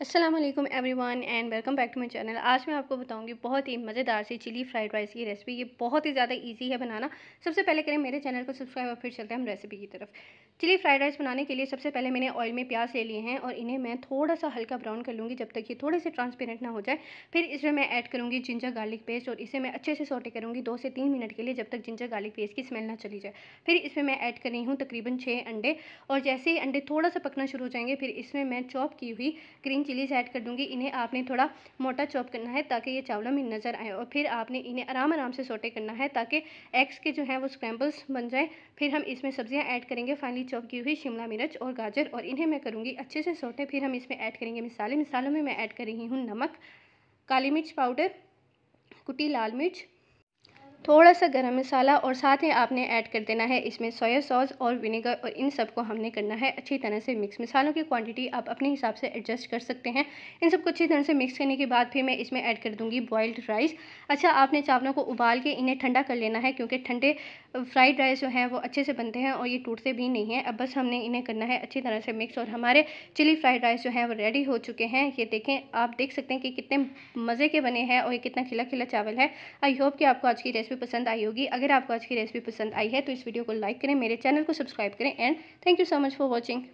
Aslam everyone and welcome back to my channel आज मैं आपको बताऊंगी बहुत ही मज़ेदार सी चिली फ्राइड राइस की रेसिपी ये बहुत ही ज़्यादा इजी है बनाना सबसे पहले करें मेरे चैनल को सब्सक्राइब और फिर चलते हैं हम रेसिपी की तरफ चिली फ्राइड राइस बनाने के लिए सबसे पहले मैंने ऑयल में प्याज ले लिए हैं और इन्हें मैं थोड़ा सा हल्का ब्राउन कर लूँगी जब तक ये थोड़े से ट्रांसपेरेंट ना हो जाए फिर इसमें मैं ऐड करूँगी जिंजर गार्लिक पेस्ट और इसे मैं अच्छे से सोटे करूँगी दो से तीन मिनट के लिए जब तक जिंजर गार्लिक पेस्ट की स्मेल ना चली जाए फिर इसमें मैं ऐड कर रही हूँ तकरीबन छः अंडे और जैसे ही अंडे थोड़ा सा पकना शुरू हो जाएंगे फिर इसमें मैं चॉप की हुई ग्रीन चिलीज़ ऐड कर दूँगी इन्हें आपने थोड़ा मोटा चॉप करना है ताकि ये चावलों में नज़र आए और फिर आपने इन्हें आराम आराम से सोटे करना है ताकि एग्स के जो हैं वो स्क्रैम्बल्स बन जाए फिर हम इसमें सब्जियाँ ऐड करेंगे फाइनली चॉप की हुई शिमला मिर्च और गाजर और इन्हें मैं करूँगी अच्छे से सोटे फिर हम इसमें ऐड करेंगे मिसाले मिसालों में मैं ऐड कर रही हूँ नमक काली मिर्च पाउडर कुटी लाल मिर्च थोड़ा सा गरम मसाला और साथ ही आपने ऐड कर देना है इसमें सोया सॉस और विनेगर और इन सब को हमने करना है अच्छी तरह से मिक्स मसालों की क्वांटिटी आप अपने हिसाब से एडजस्ट कर सकते हैं इन सबको अच्छी तरह से मिक्स करने के बाद फिर मैं इसमें ऐड कर दूँगी बॉयल्ड राइस अच्छा आपने चावलों को उबाल के इन्हें ठंडा कर लेना है क्योंकि ठंडे फ्राइड राइस जो हैं वो अच्छे से बनते हैं और ये टूटते भी नहीं हैं अब बस हमने इन्हें करना है अच्छी तरह से मिक्स और हमारे चिली फ्राइड राइस जो हैं वो रेडी हो चुके हैं ये देखें आप देख सकते हैं कि कितने मज़े के बने हैं और ये कितना खिला खिला चावल है आई होप कि आपको आज की रेसिपी पसंद आई होगी अगर आपको आज की रेसिपी पसंद आई है तो इस वीडियो को लाइक करें मेरे चैनल को सब्सक्राइब करें and thank you so much for watching